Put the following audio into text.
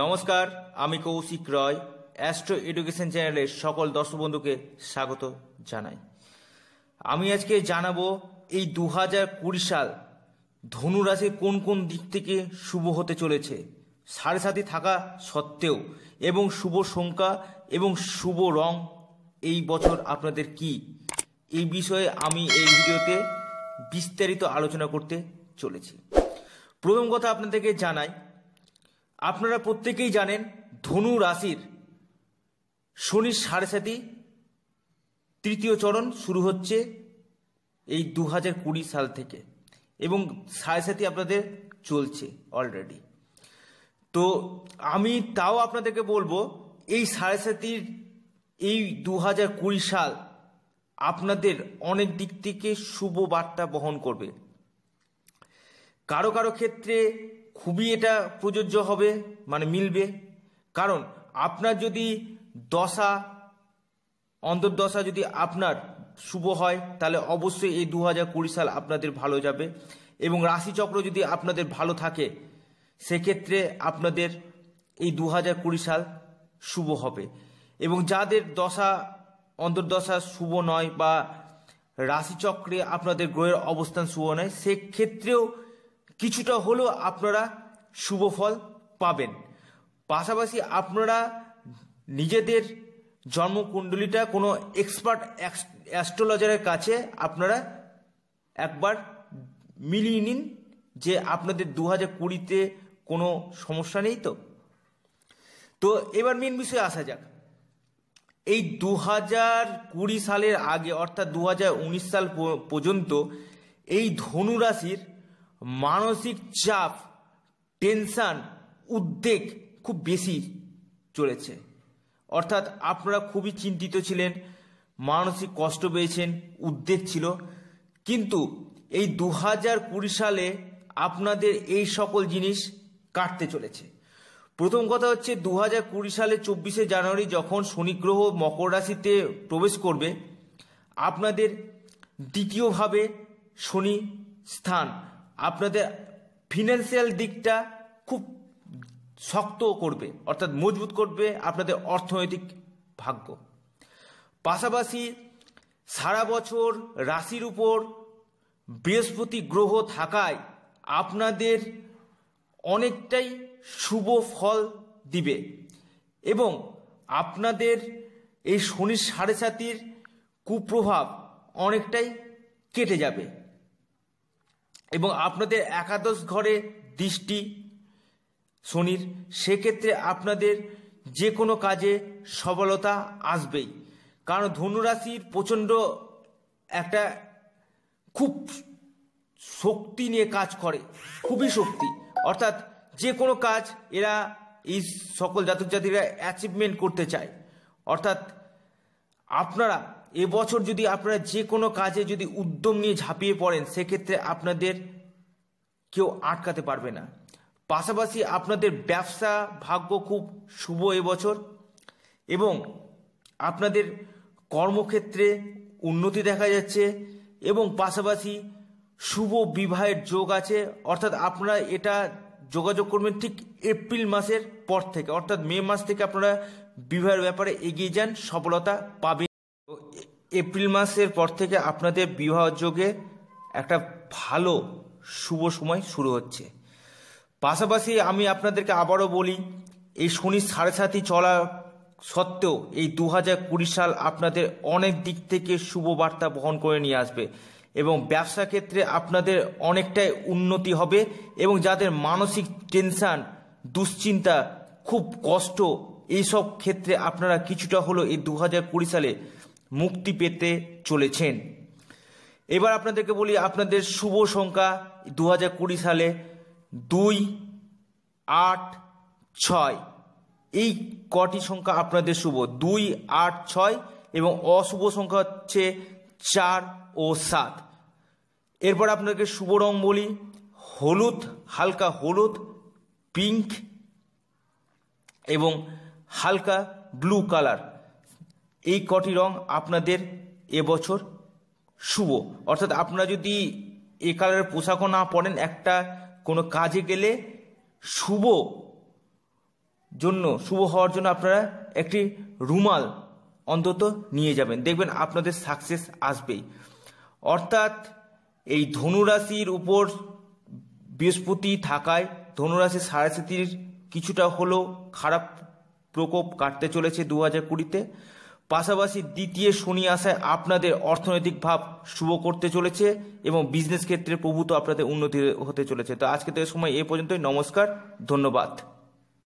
নমস্কার আমি কৌশিক রয় astro education চ্যানেলের সকল দর্শক বন্ধুকে স্বাগত জানাই আমি আজকে জানাবো এই দু হাজার কুড়ি সাল ধনুরাশি কোন কোন দিক থেকে শুভ হতে চলেছে সাড়ে সাথে থাকা সত্ত্বেও এবং শুভ সংখ্যা এবং শুভ রং এই বছর আপনাদের কি এই বিষয়ে আমি এই ভিডিওতে বিস্তারিত আলোচনা করতে চলেছি প্রথম কথা আপনাদেরকে জানাই আপনারা প্রত্যেকেই জানেন ধনু রাশির শনির সাড়ে সাতি তৃতীয় চরণ শুরু হচ্ছে এই দু হাজার কুড়ি সাল থেকে এবং সাড়ে সাতি আপনাদের চলছে অলরেডি তো আমি তাও আপনাদেরকে বলবো এই সাড়ে সাতির এই দু হাজার কুড়ি সাল আপনাদের অনেক দিক থেকে শুভ বার্তা বহন করবে কারো কারো ক্ষেত্রে খুবই এটা প্রযোজ্য হবে মানে মিলবে কারণ আপনার যদি দশা অন্তর্দশা যদি আপনার শুভ হয় তাহলে অবশ্যই এই দু হাজার কুড়ি সাল আপনাদের ভালো যাবে এবং রাশিচক্র যদি আপনাদের ভালো থাকে সেক্ষেত্রে আপনাদের এই দু হাজার কুড়ি সাল শুভ হবে এবং যাদের দশা অন্তর্দশা শুভ নয় বা রাশিচক্রে আপনাদের গ্রহের অবস্থান শুভ নয় সেক্ষেত্রেও কিছুটা হলেও আপনারা শুভ ফল পাবেন পাশাপাশি আপনারা নিজেদের জন্মকুণ্ডলিটা কোনো এক্সপার্ট অ্যাস্ট্রোলজারের কাছে আপনারা একবার মিলিয়ে নিন যে আপনাদের দু হাজার কুড়িতে কোনো সমস্যা নেই তো তো এবার মেন বিষয়ে আসা যাক এই দু হাজার কুড়ি সালের আগে অর্থাৎ দু হাজার উনিশ সাল পর্যন্ত এই ধনু রাশির মানসিক চাপ টেনশান উদ্বেগ খুব বেশি চলেছে অর্থাৎ আপনারা খুবই চিন্তিত ছিলেন মানসিক কষ্ট পেয়েছেন উদ্বেগ ছিল কিন্তু এই দু হাজার কুড়ি সালে আপনাদের এই সকল জিনিস কাটতে চলেছে প্রথম কথা হচ্ছে দু হাজার কুড়ি সালে চব্বিশে জানুয়ারি যখন শনিগ্রহ মকর রাশিতে প্রবেশ করবে আপনাদের দ্বিতীয়ভাবে শনি স্থান আপনাদের ফিনান্সিয়াল দিকটা খুব শক্ত করবে অর্থাৎ মজবুত করবে আপনাদের অর্থনৈতিক ভাগ্য পাশাপাশি সারা বছর রাশির উপর বৃহস্পতি গ্রহ থাকায় আপনাদের অনেকটাই শুভ ফল দিবে এবং আপনাদের এই শনির সাড়ে সাতির কুপ্রভাব অনেকটাই কেটে যাবে এবং আপনাদের একাদশ ঘরে দৃষ্টি শনির সেক্ষেত্রে আপনাদের যে কোনো কাজে সবলতা আসবেই কারণ ধনুরাশির প্রচণ্ড একটা খুব শক্তি নিয়ে কাজ করে খুবই শক্তি অর্থাৎ যে কোনো কাজ এরা এই সকল জাতক জাতিরা অ্যাচিভমেন্ট করতে চায় অর্থাৎ আপনারা এবছর যদি আপনারা যে কোনো কাজে যদি উদ্যম নিয়ে ঝাঁপিয়ে পড়েন সেক্ষেত্রে আপনাদের কেউ আটকাতে পারবে না পাশাপাশি আপনাদের ব্যবসা ভাগ্য খুব শুভ এবছর এবং আপনাদের কর্মক্ষেত্রে উন্নতি দেখা যাচ্ছে এবং পাশাপাশি শুভ বিবাহের যোগ আছে অর্থাৎ আপনারা এটা যোগাযোগ করবেন ঠিক এপ্রিল মাসের পর থেকে অর্থাৎ মে মাস থেকে আপনারা বিবাহের ব্যাপারে এগিয়ে যান সফলতা পাবেন এপ্রিল মাসের পর থেকে আপনাদের বিবাহযোগে একটা ভালো শুভ সময় শুরু হচ্ছে পাশাপাশি আমি আপনাদেরকে আবারও বলি এই শনি সাড়ে সাথে চলা সত্ত্বেও এই দু হাজার কুড়ি সাল আপনাদের অনেক দিক থেকে শুভ বার্তা বহন করে নিয়ে আসবে এবং ব্যবসা ক্ষেত্রে আপনাদের অনেকটাই উন্নতি হবে এবং যাদের মানসিক টেনশান দুশ্চিন্তা খুব কষ্ট এইসব ক্ষেত্রে আপনারা কিছুটা হলো এই দু হাজার কুড়ি সালে মুক্তি পেতে চলেছেন এবার আপনাদেরকে বলি আপনাদের শুভ সংখ্যা দু হাজার কুড়ি সালে দুই আট ছয় এই কটি সংখ্যা আপনাদের শুভ দুই আট ছয় এবং অশুভ সংখ্যা হচ্ছে চার ও সাত এরপর আপনাকে শুভ রং বলি হলুদ হালকা হলুদ পিঙ্ক এবং হালকা ব্লু কালার এই কটি রং আপনাদের এবছর শুভ অর্থাৎ আপনারা যদি এ কালারের পোশাকও না পরেন একটা কোনো কাজে গেলে শুভ জন্য শুভ হওয়ার জন্য আপনারা একটি রুমাল অন্তত নিয়ে যাবেন দেখবেন আপনাদের সাকসেস আসবেই অর্থাৎ এই ধনুরাশির উপর বৃহস্পতি থাকায় ধনুরাশি সাড়ে কিছুটা হলেও খারাপ প্রকোপ কাটতে চলেছে দু হাজার কুড়িতে পাশাপাশি দ্বিতীয় শনি আসায় আপনাদের অর্থনৈতিক ভাব শুভ করতে চলেছে এবং বিজনেস ক্ষেত্রে প্রভূত আপনাদের উন্নতি হতে চলেছে তো আজকে তো এ সময় এ পর্যন্তই নমস্কার ধন্যবাদ